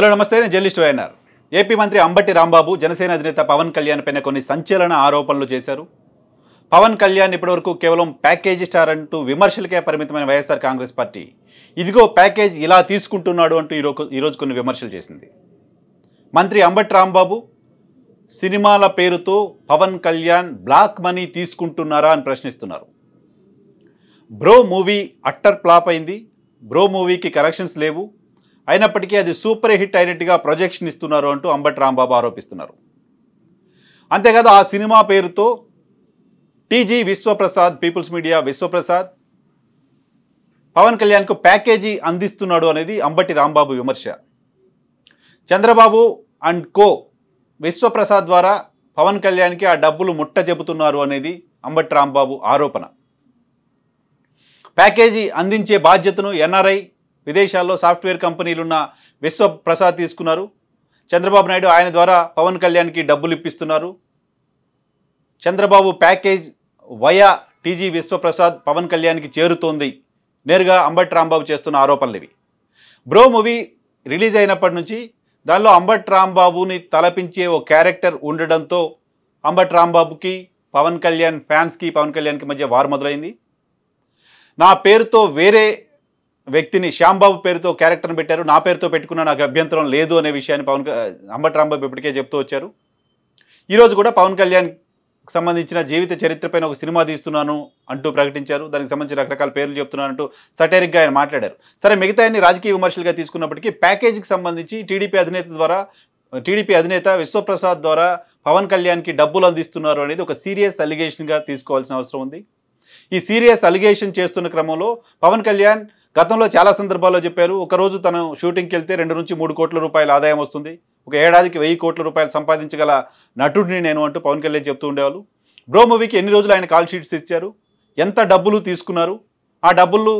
hello నమస్తే నేను journalist YNR AP మంత్రి అంబటి రాంబాబు జనసేన అధినేత పవన్ కళ్యాణ్ పైన కొన్ని సంచలన ఆరోపణలు చేశారు పవన్ కళ్యాణ్ ఇప్పటివరకు కేవలం ప్యాకేజీ స్టార్ అంటూ విమర్శలకే పరిమితమైన వైఎస్ఆర్ కాంగ్రెస్ పార్టీ ఇదిగో ప్యాకేజ్ ఇలా తీసుకుంటున్నాడు అంటూ ఈరోజు ఈరోజు కొన్ని విమర్శలు చేసింది మంత్రి అంబటి రాంబాబు సినిమాల పేరుతో పవన్ కళ్యాణ్ బ్లాక్ మనీ తీసుకుంటున్నారా అని ప్రశ్నిస్తున్నారు బ్రో మూవీ అట్టర్ ఫ్లాప్ అయింది బ్రో మూవీకి కరెక్షన్స్ లేవు అయినప్పటికీ అది సూపర్ హిట్ అయినట్టుగా ప్రొజెక్షన్ ఇస్తున్నారు అంటూ అంబటి రాంబాబు ఆరోపిస్తున్నారు అంతేకాదు ఆ సినిమా పేరుతో TG Vishwaprasad People's media Vishwaprasad Pawan కళ్యాణ్కు ప్యాకేజీ అందిస్తున్నాడు అనేది అంబటి రాంబాబు విమర్శ చంద్రబాబు అండ్ కో విశ్వప్రసాద్ ద్వారా పవన్ కళ్యాణ్కి ఆ డబ్బులు ముట్ట చెబుతున్నారు అనేది అంబటి రాంబాబు ఆరోపణ ప్యాకేజీ అందించే బాధ్యతను ఎన్ఆర్ఐ విదేశాల్లో సాఫ్ట్వేర్ కంపెనీలు ఉన్న విశ్వప్రసాద్ తీసుకున్నారు చంద్రబాబు నాయుడు ఆయన ద్వారా పవన్ కళ్యాణ్కి డబ్బులు ఇప్పిస్తున్నారు Chandrababu package via TG Vishwaprasad Pawan కళ్యాణ్కి చేరుతోంది నేరుగా అంబట్ రాంబాబు చేస్తున్న ఆరోపణలు ఇవి బ్రో మూవీ రిలీజ్ అయినప్పటి నుంచి దానిలో అంబట్ రాంబాబుని తలపించే ఓ క్యారెక్టర్ ఉండడంతో అంబట్ రాంబాబుకి పవన్ కళ్యాణ్ ఫ్యాన్స్కి పవన్ కళ్యాణ్కి మధ్య వారు మొదలైంది నా పేరుతో వేరే వ్యక్తిని శ్యాంబాబు పేరుతో క్యారెక్టర్ని పెట్టారు నా పేరుతో పెట్టుకున్న నాకు అభ్యంతరం లేదు అనే విషయాన్ని పవన్ అంబటి రాంబాబు ఇప్పటికే చెప్తూ వచ్చారు ఈరోజు కూడా పవన్ కళ్యాణ్ సంబంధించిన జీవిత చరిత్రపైన ఒక సినిమా తీస్తున్నాను అంటూ ప్రకటించారు దానికి సంబంధించి రకరకాల పేర్లు చెప్తున్నానంటూ సటైరిక్గా ఆయన మాట్లాడారు సరే మిగతా అన్ని రాజకీయ విమర్శలుగా తీసుకున్నప్పటికీ ప్యాకేజీకి సంబంధించి టీడీపీ అధినేత ద్వారా టీడీపీ అధినేత విశ్వప్రసాద్ ద్వారా పవన్ కళ్యాణ్కి డబ్బులు అందిస్తున్నారు అనేది ఒక సీరియస్ అలిగేషన్గా తీసుకోవాల్సిన అవసరం ఉంది ఈ సీరియస్ అలిగేషన్ చేస్తున్న క్రమంలో పవన్ కళ్యాణ్ గతంలో చాలా సందర్భాల్లో చెప్పారు ఒకరోజు తను షూటింగ్కి వెళ్తే రెండు నుంచి మూడు కోట్ల రూపాయల ఆదాయం వస్తుంది ఒక ఏడాదికి వెయ్యి కోట్ల రూపాయలు సంపాదించగల నటుడిని నేను అంటూ పవన్ కళ్యాణ్ చెప్తూ ఉండేవాళ్ళు బ్రో మూవీకి ఎన్ని రోజులు ఆయన కాల్ షీట్స్ ఇచ్చారు ఎంత డబ్బులు తీసుకున్నారు ఆ డబ్బులు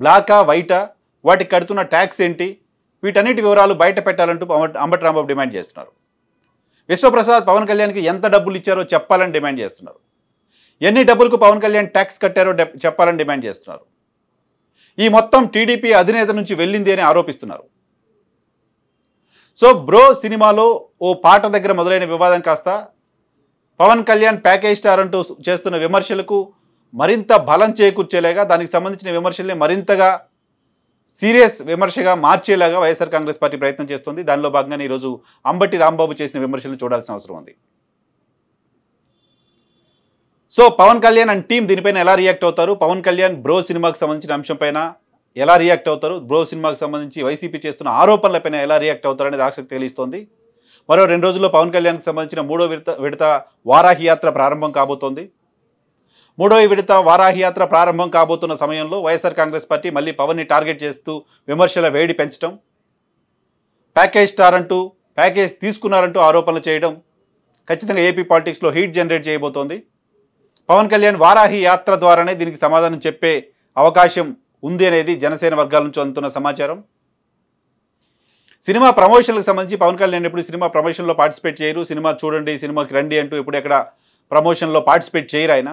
బ్లాకా వైటా వాటికి కడుతున్న ట్యాక్స్ ఏంటి వీటన్నిటి వివరాలు బయట పెట్టాలంటూ అంబటి రాంబాబు డిమాండ్ చేస్తున్నారు విశ్వప్రసాద్ పవన్ కళ్యాణ్కి ఎంత డబ్బులు ఇచ్చారో చెప్పాలని డిమాండ్ చేస్తున్నారు ఎన్ని డబ్బులకు పవన్ కళ్యాణ్ ట్యాక్స్ కట్టారో చెప్పాలని డిమాండ్ చేస్తున్నారు ఈ మొత్తం టీడీపీ అధినేత నుంచి వెళ్ళింది అని ఆరోపిస్తున్నారు సో బ్రో సినిమాలో ఓ పాట దగ్గర మొదలైన వివాదం కాస్త పవన్ కళ్యాణ్ ప్యాకేజ్ స్టార్ అంటూ చేస్తున్న విమర్శలకు మరింత బలం చేకూర్చేలాగా దానికి సంబంధించిన విమర్శల్ని మరింతగా సీరియస్ విమర్శగా మార్చేలాగా వైఎస్ఆర్ కాంగ్రెస్ పార్టీ ప్రయత్నం చేస్తుంది దానిలో భాగంగానే ఈరోజు అంబటి రాంబాబు చేసిన విమర్శలను చూడాల్సిన అవసరం ఉంది so Pawan Kalyan and team దీనిపైన ఎలా రియాక్ట్ అవుతారు పవన్ కళ్యాణ్ బ్రో సినిమాకి సంబంధించిన అంశంపైన ఎలా రియాక్ట్ అవుతారు బ్రో సినిమాకి సంబంధించి వైసీపీ చేస్తున్న ఆరోపణలపైన ఎలా రియాక్ట్ అవుతారు అనేది ఆసక్తి కలిగిస్తోంది మరో రెండు రోజుల్లో పవన్ కళ్యాణ్కి సంబంధించిన మూడో విడత విడత వారాహి యాత్ర ప్రారంభం కాబోతోంది మూడో విడత వారాహి యాత్ర ప్రారంభం కాబోతున్న సమయంలో వైఎస్ఆర్ కాంగ్రెస్ పార్టీ మళ్ళీ పవన్ని టార్గెట్ చేస్తూ విమర్శల వేడి పెంచడం ప్యాకేజ్ స్టార్ అంటూ ప్యాకేజ్ తీసుకున్నారంటూ ఆరోపణలు చేయడం ఖచ్చితంగా ఏపీ పాలిటిక్స్లో హీట్ జనరేట్ చేయబోతోంది పవన్ కళ్యాణ్ వారాహి యాత్ర ద్వారానే దీనికి సమాధానం చెప్పే అవకాశం ఉంది అనేది జనసేన వర్గాల నుంచి అందుతున్న సమాచారం సినిమా ప్రమోషన్లకు సంబంధించి పవన్ కళ్యాణ్ ఎప్పుడు సినిమా ప్రమోషన్లో పార్టిసిపేట్ చేయరు సినిమా చూడండి సినిమాకి రండి అంటూ ఇప్పుడు ఎక్కడ ప్రమోషన్లో పార్టిసిపేట్ చేయరు ఆయన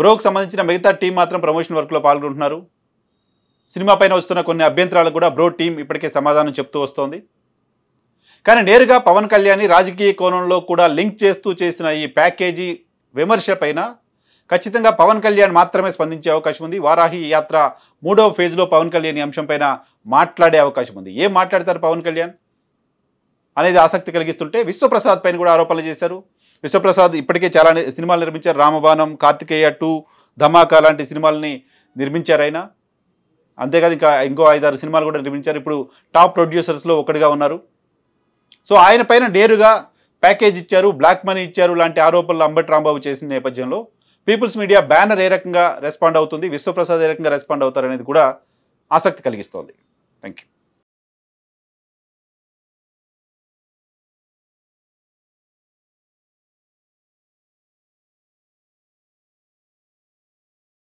బ్రోకు సంబంధించిన మిగతా టీం మాత్రం ప్రమోషన్ వర్క్లో పాల్గొంటున్నారు సినిమా పైన వస్తున్న కొన్ని అభ్యంతరాలు కూడా బ్రో టీం ఇప్పటికే సమాధానం చెప్తూ వస్తోంది కానీ నేరుగా పవన్ కళ్యాణ్ రాజకీయ కోణంలో కూడా లింక్ చేస్తూ చేసిన ఈ ప్యాకేజీ విమర్శపైన ఖచ్చితంగా పవన్ కళ్యాణ్ మాత్రమే స్పందించే అవకాశం ఉంది వారాహి యాత్ర మూడవ ఫేజ్లో పవన్ కళ్యాణ్ అంశంపైన మాట్లాడే అవకాశం ఉంది ఏం మాట్లాడతారు పవన్ కళ్యాణ్ అనేది ఆసక్తి కలిగిస్తుంటే విశ్వప్రసాద్ పైన కూడా ఆరోపణలు చేశారు విశ్వప్రసాద్ ఇప్పటికే చాలా సినిమాలు నిర్మించారు రామబాణం కార్తికేయ టూ ధమాకా లాంటి సినిమాలని నిర్మించారు ఆయన అంతేకాదు ఇంకా ఇంకో ఐదారు సినిమాలు కూడా నిర్మించారు ఇప్పుడు టాప్ ప్రొడ్యూసర్స్లో ఒకటిగా ఉన్నారు సో ఆయన పైన నేరుగా ప్యాకేజ్ ఇచ్చారు బ్లాక్ మనీ ఇచ్చారు లాంటి ఆరోపణలు అంబటి రాంబాబు చేసిన నేపథ్యంలో పీపుల్స్ మీడియా బ్యానర్ ఏ రకంగా రెస్పాండ్ అవుతుంది విశ్వప్రసాద్ ఏ రకంగా రెస్పాండ్ అవుతారనేది కూడా ఆసక్తి కలిగిస్తోంది థ్యాంక్ యూ